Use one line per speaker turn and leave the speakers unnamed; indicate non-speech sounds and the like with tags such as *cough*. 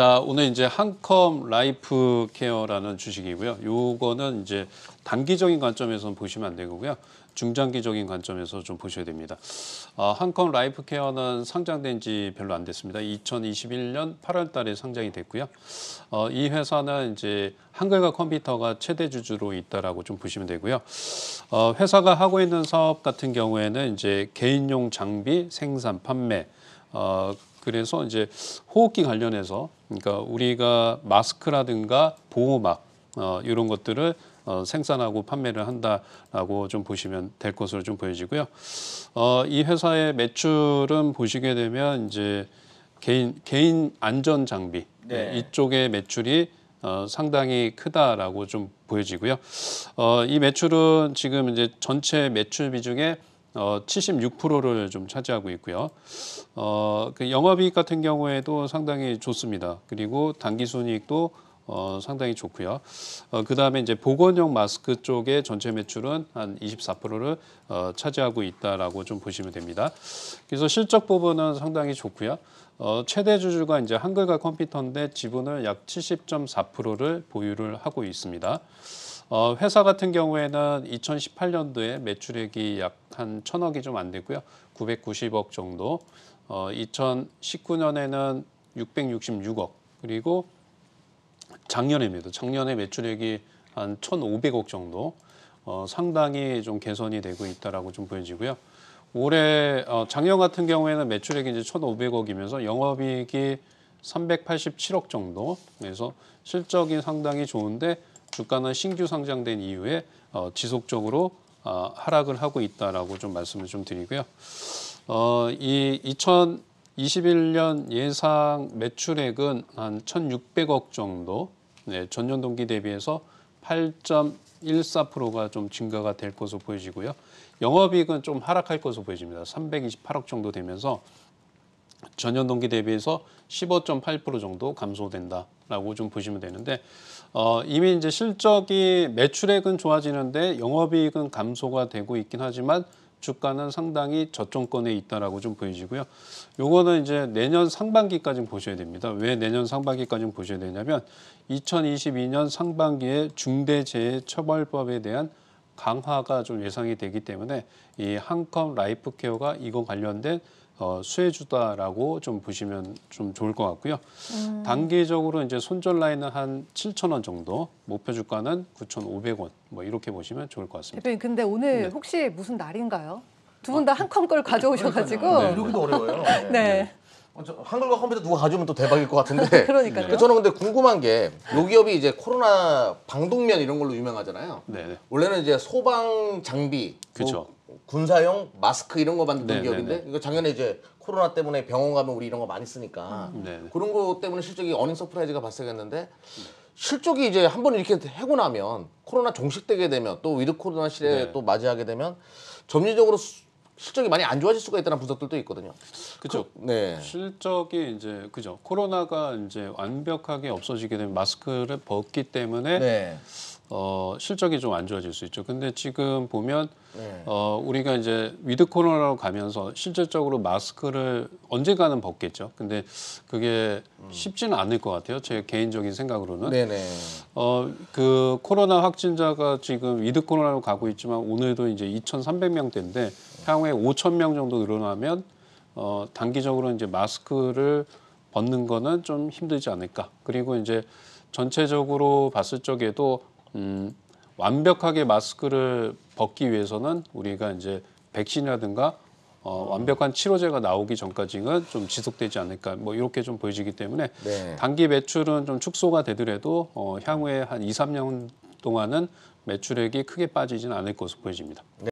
자, 오늘 이제 한컴 라이프 케어라는 주식이고요. 요거는 이제 단기적인 관점에서는 보시면 안 되고요. 중장기적인 관점에서 좀 보셔야 됩니다. 어, 한컴 라이프 케어는 상장된 지 별로 안 됐습니다. 2021년 8월 달에 상장이 됐고요. 어, 이 회사는 이제 한글과 컴퓨터가 최대 주주로 있다라고 좀 보시면 되고요. 어, 회사가 하고 있는 사업 같은 경우에는 이제 개인용 장비 생산, 판매, 어, 그래서 이제 호흡기 관련해서 그러니까 우리가 마스크라든가 보호막 어, 이런 것들을 어, 생산하고 판매를 한다라고 좀 보시면 될 것으로 좀 보여지고요. 어, 이 회사의 매출은 보시게 되면 이제 개인 개인 안전 장비 네. 이쪽의 매출이 어, 상당히 크다라고 좀 보여지고요. 어, 이 매출은 지금 이제 전체 매출 비중의 어, 76%를 좀 차지하고 있고요. 어, 그 영업이익 같은 경우에도 상당히 좋습니다. 그리고 단기순이익도 어, 상당히 좋고요. 어, 그 다음에 이제 보건용 마스크 쪽의 전체 매출은 한 24%를 어, 차지하고 있다라고 좀 보시면 됩니다. 그래서 실적 부분은 상당히 좋고요. 어, 최대 주주가 이제 한글과 컴퓨터인데 지분을 약 70.4%를 보유를 하고 있습니다. 어, 회사 같은 경우에는 2018년도에 매출액이 약 한 천억이 좀 안 되고요. 990억 정도. 어, 2019년에는 666억. 그리고 작년입니다. 작년에 매출액이 한 1,500억 정도. 어, 상당히 좀 개선이 되고 있다라고 좀 보여지고요. 올해 어, 작년 같은 경우에는 매출액이 이제 1,500억이면서 영업이익이 387억 정도. 그래서 실적이 상당히 좋은데 주가는 신규 상장된 이후에 어, 지속적으로 어, 하락을 하고 있다라고 좀 말씀을 좀 드리고요. 어, 이 2021년 예상 매출액은 한 1,600억 정도, 네, 전년 동기 대비해서 8.14%가 좀 증가가 될 것으로 보여지고요. 영업이익은 좀 하락할 것으로 보여집니다. 328억 정도 되면서 전년 동기 대비해서 15.8% 정도 감소된다라고 좀 보시면 되는데 어, 이미 이제 실적이 매출액은 좋아지는데 영업이익은 감소가 되고 있긴 하지만 주가는 상당히 저점권에 있다라고 좀 보여지고요. 요거는 이제 내년 상반기까지 보셔야 됩니다. 왜 내년 상반기까지 보셔야 되냐면 2022년 상반기에 중대재해처벌법에 대한 강화가 좀 예상이 되기 때문에 이 한컴 라이프케어가 이거 관련된 어, 수혜주다라고 좀 보시면 좀 좋을 것 같고요. 음. 단기적으로 이제 손절 라인은 한 7천 원 정도, 목표 주가는 9,500원 뭐 이렇게 보시면 좋을 것 같습니다.
대표님 근데 오늘 네. 혹시 무슨 날인가요? 두 분 다 한 컴걸 아, 가져오셔가지고 네. 이러기도 어려워요. *laughs* 네. 네.
어, 한글과 컴퓨터 누가 가져오면 또 대박일 것
같은데. *laughs* 그러니까요. 그 저는 근데 궁금한 게요 기업이 이제 코로나 방독면 이런 걸로 유명하잖아요. 네, 네. 원래는 이제 소방 장비, 그렇죠. 뭐 군사용 마스크 이런 거 만든 네, 기업인데 네, 네. 이거 작년에 이제 코로나 때문에 병원 가면 우리 이런 거 많이 쓰니까 음, 네, 그런 거 때문에 실적이 어닝 서프라이즈가 발생했는데 실적이 이제 한 번 이렇게 해고 나면 코로나 종식되게 되면 또 위드 코로나 시대에 또 맞이하게 되면 점진적으로 실적이 많이 안 좋아질 수가 있다는 분석들도 있거든요.
그렇죠. 그, 네. 실적이 이제 그죠. 코로나가 이제 완벽하게 없어지게 되면 마스크를 벗기 때문에 어, 실적이 좀 안 좋아질 수 있죠. 근데 지금 보면 네. 어, 우리가 이제 위드 코로나로 가면서 실질적으로 마스크를 언제가는 벗겠죠. 근데 그게 음. 쉽지는 않을 것 같아요. 제 개인적인 생각으로는. 네네. 어, 그 코로나 확진자가 지금 위드 코로나로 가고 있지만 오늘도 이제 2,300명대인데 향후에 5,000명 정도 늘어나면 어, 단기적으로 이제 마스크를 벗는 거는 좀 힘들지 않을까. 그리고 이제 전체적으로 봤을 적에도 음, 완벽하게 마스크를 벗기 위해서는 우리가 이제 백신이라든가 어, 완벽한 치료제가 나오기 전까지는 좀 지속되지 않을까 뭐 이렇게 좀 보여지기 때문에 네. 단기 매출은 좀 축소가 되더라도 어, 향후에 한 2, 3년 동안은 매출액이 크게 빠지진 않을 것으로 보여집니다. 네.